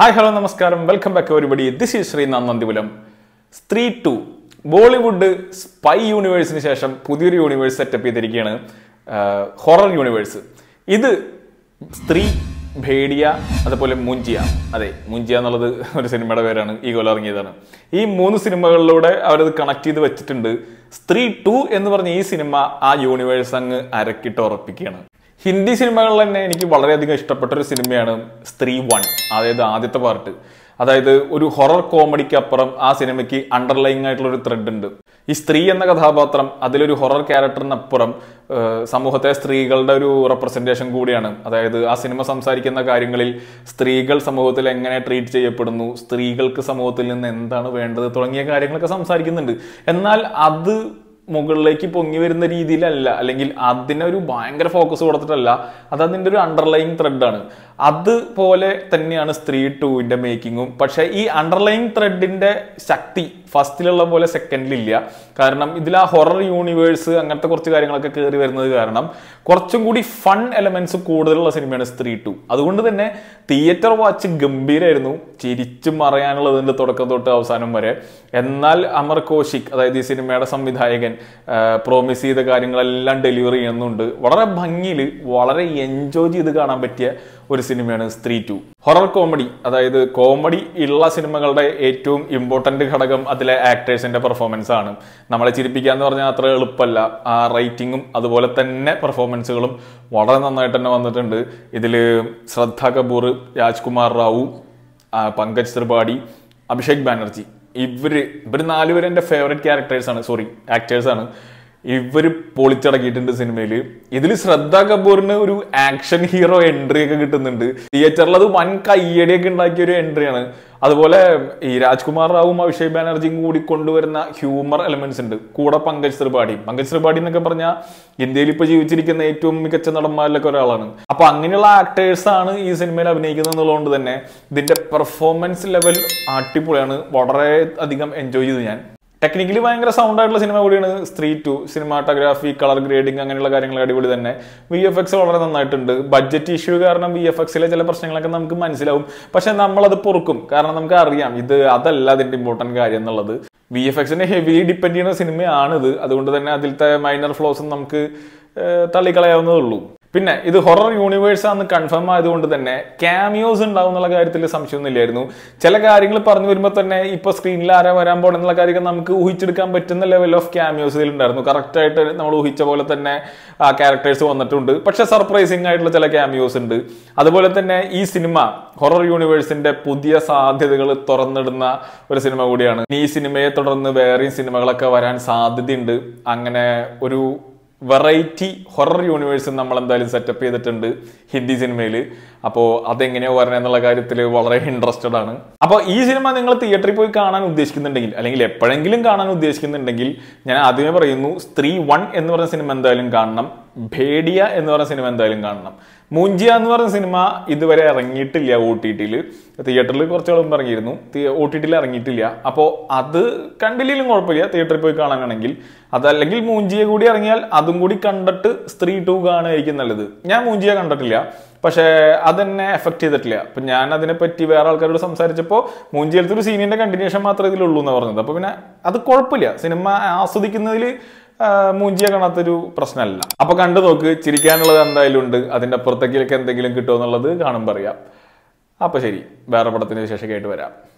hi hello നമസ്കാരം welcome back ഒരുപടി this is Sreenath Nandipulam Stree two Bollywood spy യൂണിവേഴ്സിന് ശേഷം പുതിയൊരു യൂണിവേഴ്സ് സെറ്റപ്പ് ചെയ്തിരിക്കുകയാണ് ഹൊറർ യൂണിവേഴ്സ് ഇത് സ്ത്രീ ഭേഡിയ അതുപോലെ മുഞ്ചിയ അതെ മുഞ്ചിയ എന്നുള്ളത് ഒരു സിനിമയുടെ പേരാണ് ഈ കൊല്ലം ഇറങ്ങിയതാണ് ഈ മൂന്ന് സിനിമകളിലൂടെ അവരത് കണക്ട് ചെയ്ത് വെച്ചിട്ടുണ്ട് സ്ത്രീ ടു എന്ന് പറഞ്ഞ ഈ സിനിമ ആ യൂണിവേഴ്സ് അങ്ങ് അരക്കിട്ട് ഉറപ്പിക്കുകയാണ് ഹിന്ദി സിനിമകളിൽ തന്നെ എനിക്ക് വളരെയധികം ഇഷ്ടപ്പെട്ട ഒരു സിനിമയാണ് സ്ത്രീ വൺ അതായത് ആദ്യത്തെ പാർട്ട് അതായത് ഒരു ഹൊറർ കോമഡിക്ക് അപ്പുറം ആ സിനിമയ്ക്ക് അണ്ടർലൈങ് ആയിട്ടുള്ള ഒരു ത്രെഡ് ഉണ്ട് ഈ സ്ത്രീ എന്ന കഥാപാത്രം അതിലൊരു ഹൊറർ ക്യാരക്ടറിനപ്പുറം സമൂഹത്തെ സ്ത്രീകളുടെ ഒരു റെപ്രസെൻറ്റേഷൻ കൂടിയാണ് അതായത് ആ സിനിമ സംസാരിക്കുന്ന കാര്യങ്ങളിൽ സ്ത്രീകൾ സമൂഹത്തിൽ എങ്ങനെ ട്രീറ്റ് ചെയ്യപ്പെടുന്നു സ്ത്രീകൾക്ക് സമൂഹത്തിൽ നിന്ന് എന്താണ് വേണ്ടത് തുടങ്ങിയ കാര്യങ്ങളൊക്കെ സംസാരിക്കുന്നുണ്ട് എന്നാൽ അത് മുകളിലേക്ക് പൊങ്ങി വരുന്ന രീതിയിലല്ല അല്ലെങ്കിൽ അതിനൊരു ഭയങ്കര ഫോക്കസ് കൊടുത്തിട്ടല്ല അത് അതിൻ്റെ ഒരു അണ്ടർലൈങ് ത്രെഡാണ് അതുപോലെ തന്നെയാണ് സ്ത്രീ ടൂവിന്റെ മേക്കിങ്ങും പക്ഷേ ഈ അണ്ടർലൈൻ ത്രെഡിന്റെ ശക്തി ഫസ്റ്റിലുള്ള പോലെ സെക്കൻഡിലില്ല കാരണം ഇതിൽ ആ ഹൊറർ യൂണിവേഴ്സ് അങ്ങനത്തെ കുറച്ച് കാര്യങ്ങളൊക്കെ കയറി വരുന്നത് കാരണം കുറച്ചും കൂടി ഫൺ എലമെന്റ്സ് കൂടുതലുള്ള സിനിമയാണ് സ്ത്രീ ടു അതുകൊണ്ട് തന്നെ തിയേറ്റർ വാച്ച് ഗംഭീരമായിരുന്നു ചിരിച്ചു മറയാനുള്ളതിൻ്റെ തുടക്കം തൊട്ട് അവസാനം വരെ എന്നാൽ അമർ കോശിക് അതായത് ഈ സിനിമയുടെ സംവിധായകൻ പ്രോമിസ് ചെയ്ത കാര്യങ്ങളെല്ലാം ഡെലിവറി ചെയ്യുന്നുണ്ട് വളരെ ഭംഗിയിൽ വളരെ എൻജോയ് ചെയ്ത് കാണാൻ പറ്റിയ ഒരു സിനിമയാണ് സ്ത്രീ ടു ഹൊറർ കോമഡി അതായത് കോമഡി ഉള്ള സിനിമകളുടെ ഏറ്റവും ഇമ്പോർട്ടന്റ് ഘടകം അതിലെ ആക്ടേഴ്സിന്റെ പെർഫോമൻസ് ആണ് നമ്മളെ ചിരിപ്പിക്കുക എന്ന് പറഞ്ഞാൽ അത്ര എളുപ്പമല്ല ആ റൈറ്റിങ്ങും അതുപോലെ തന്നെ പെർഫോമൻസുകളും വളരെ നന്നായിട്ട് തന്നെ വന്നിട്ടുണ്ട് ഇതിൽ ശ്രദ്ധ കപൂർ രാജ്കുമാർ റാവു പങ്കജ് ത്രിപാഠി അഭിഷേക് ബാനർജി ഇവർ ഇവർ നാലുപേരെ എൻ്റെ ഫേവറേറ്റ് ക്യാരക്ടേഴ്സാണ് സോറി ആക്ടേഴ്സാണ് ഇവർ പൊളിച്ചടക്കിയിട്ടുണ്ട് സിനിമയിൽ ഇതിൽ ശ്രദ്ധ കപൂറിന് ഒരു ആക്ഷൻ ഹീറോ എൻട്രി ഒക്കെ കിട്ടുന്നുണ്ട് തിയേറ്ററിൽ അത് വൻ കയ്യടിയൊക്കെ ഉണ്ടാക്കിയ ഒരു എൻട്രിയാണ് അതുപോലെ ഈ രാജ്കുമാർ റാവും അഭിഷേക് ബാനർജിയും കൂടി കൊണ്ടുവരുന്ന ഹ്യൂമർ എലമെന്റ്സ് ഉണ്ട് കൂടെ പങ്കജ് ത്രിപാഠി പങ്കജ് ത്രിപാഠി എന്നൊക്കെ പറഞ്ഞാൽ ഇന്ത്യയിൽ ഇപ്പൊ ജീവിച്ചിരിക്കുന്ന ഏറ്റവും മികച്ച നടന്മാരിലൊക്കെ ഒരാളാണ് അപ്പൊ അങ്ങനെയുള്ള ആക്ടേഴ്സ് ആണ് ഈ സിനിമയിൽ അഭിനയിക്കുന്നത് എന്നുള്ളതുകൊണ്ട് തന്നെ ഇതിന്റെ പെർഫോമൻസ് ലെവൽ അടിപൊളിയാണ് വളരെ അധികം എൻജോയ് ചെയ്തു ഞാൻ ടെക്നിക്കലി ഭയങ്കര സൗണ്ട് ആയിട്ടുള്ള സിനിമ കൂടിയാണ് സ്ത്രീ ടു സിനിമാട്ടോഗ്രാഫി കളർ ഗ്രേഡിംഗ് അങ്ങനെയുള്ള കാര്യങ്ങൾ അടിപൊളി തന്നെ വി എഫ് എക്സ് വളരെ നന്നായിട്ടുണ്ട് ബഡ്ജറ്റ് ഇഷ്യൂ കാരണം വി എഫ് എക്സിലെ ചില പ്രശ്നങ്ങളൊക്കെ നമുക്ക് മനസ്സിലാവും പക്ഷെ നമ്മളത് പൊറുക്കും കാരണം നമുക്ക് അറിയാം ഇത് അതല്ല അതിന്റെ ഇമ്പോർട്ടന്റ് കാര്യം എന്നുള്ളത് വി എഫ് എക്സിനെ ഹെവിലി ഡിപ്പെൻഡ് ചെയ്യുന്ന സിനിമയാണിത് അതുകൊണ്ട് തന്നെ അതിലത്തെ മൈനർ ഫ്ലോസും നമുക്ക് ഉള്ളൂ പിന്നെ ഇത് ഹൊറർ യൂണിവേഴ്സ് ആണ് കൺഫേം ആയതുകൊണ്ട് തന്നെ ക്യാമിയോസ് ഉണ്ടാവും എന്നുള്ള കാര്യത്തിൽ സംശയമൊന്നുമില്ലായിരുന്നു ചില കാര്യങ്ങൾ പറഞ്ഞു വരുമ്പോൾ തന്നെ ഇപ്പൊ സ്ക്രീനിൽ ആരാ വരാൻ പോകണമെന്നുള്ള കാര്യമൊക്കെ നമുക്ക് ഊഹിച്ചെടുക്കാൻ പറ്റുന്ന ലെവൽ ഓഫ് ക്യാമിയോസ് ഇതിലുണ്ടായിരുന്നു ആയിട്ട് നമ്മൾ ഊഹിച്ച പോലെ തന്നെ ആ ക്യാരക്ടേഴ്സ് വന്നിട്ടുണ്ട് പക്ഷെ സർപ്രൈസിംഗ് ആയിട്ടുള്ള ചില ക്യാമിയോസ് ഉണ്ട് അതുപോലെ തന്നെ ഈ സിനിമ ഹൊറർ യൂണിവേഴ്സിന്റെ പുതിയ സാധ്യതകൾ തുറന്നിടുന്ന ഒരു സിനിമ കൂടിയാണ് ഈ സിനിമയെ തുടർന്ന് വേറെയും സിനിമകളൊക്കെ വരാൻ സാധ്യതയുണ്ട് അങ്ങനെ ഒരു വെറൈറ്റി ഹൊറർ യൂണിവേഴ്സ് നമ്മൾ എന്തായാലും സെറ്റപ്പ് ചെയ്തിട്ടുണ്ട് ഹിന്ദി സിനിമയിൽ അപ്പോൾ അതെങ്ങനെയാ വരണം എന്നുള്ള കാര്യത്തിൽ വളരെ ഇൻട്രസ്റ്റഡ് ആണ് അപ്പോൾ ഈ സിനിമ നിങ്ങൾ തിയേറ്ററിൽ പോയി കാണാൻ ഉദ്ദേശിക്കുന്നുണ്ടെങ്കിൽ അല്ലെങ്കിൽ എപ്പോഴെങ്കിലും കാണാൻ ഉദ്ദേശിക്കുന്നുണ്ടെങ്കിൽ ഞാൻ ആദ്യമേ പറയുന്നു സ്ത്രീ വൺ എന്ന് പറഞ്ഞ സിനിമ എന്തായാലും കാണണം ഭേടിയ എന്ന് പറഞ്ഞ സിനിമ എന്തായാലും കാണണം മൂഞ്ചിയ എന്ന് പറഞ്ഞ സിനിമ ഇതുവരെ ഇറങ്ങിയിട്ടില്ല ഒ ടി ടിയിൽ തിയേറ്ററിൽ കുറച്ചോളം ഇറങ്ങിയിരുന്നു ഒ ടി ടിയിൽ ഇറങ്ങിയിട്ടില്ല അപ്പോൾ അത് കണ്ടില്ലെങ്കിലും കുഴപ്പമില്ല തിയേറ്ററിൽ പോയി കാണാനാണെങ്കിൽ അതല്ലെങ്കിൽ മൂഞ്ചിയെ കൂടി ഇറങ്ങിയാൽ അതും കൂടി കണ്ടിട്ട് സ്ത്രീ ടു കാണുകയായിരിക്കും നല്ലത് ഞാൻ മൂഞ്ചിയെ കണ്ടിട്ടില്ല പക്ഷേ അതെന്നെ എഫക്ട് ചെയ്തിട്ടില്ല അപ്പം ഞാൻ അതിനെപ്പറ്റി വേറെ ആൾക്കാരോട് സംസാരിച്ചപ്പോൾ ഒരു സീനിൻ്റെ കണ്ടിന്യൂഷൻ മാത്രമേ ഇതിലുള്ളൂ എന്ന് പറഞ്ഞത് അപ്പോൾ പിന്നെ അത് കുഴപ്പമില്ല സിനിമ ആസ്വദിക്കുന്നതിൽ മൂഞ്ചിയ കാണാത്തൊരു പ്രശ്നമല്ല അപ്പൊ കണ്ടു നോക്ക് ചിരിക്കാനുള്ളത് എന്തായാലും ഉണ്ട് അതിന്റെ അപ്പുറത്തേക്കിലൊക്കെ എന്തെങ്കിലും കിട്ടുമോ എന്നുള്ളത് കാണുമ്പോൾ അറിയാം അപ്പൊ ശരി വേറെ പടത്തിന് വിശേഷമായിട്ട് വരാം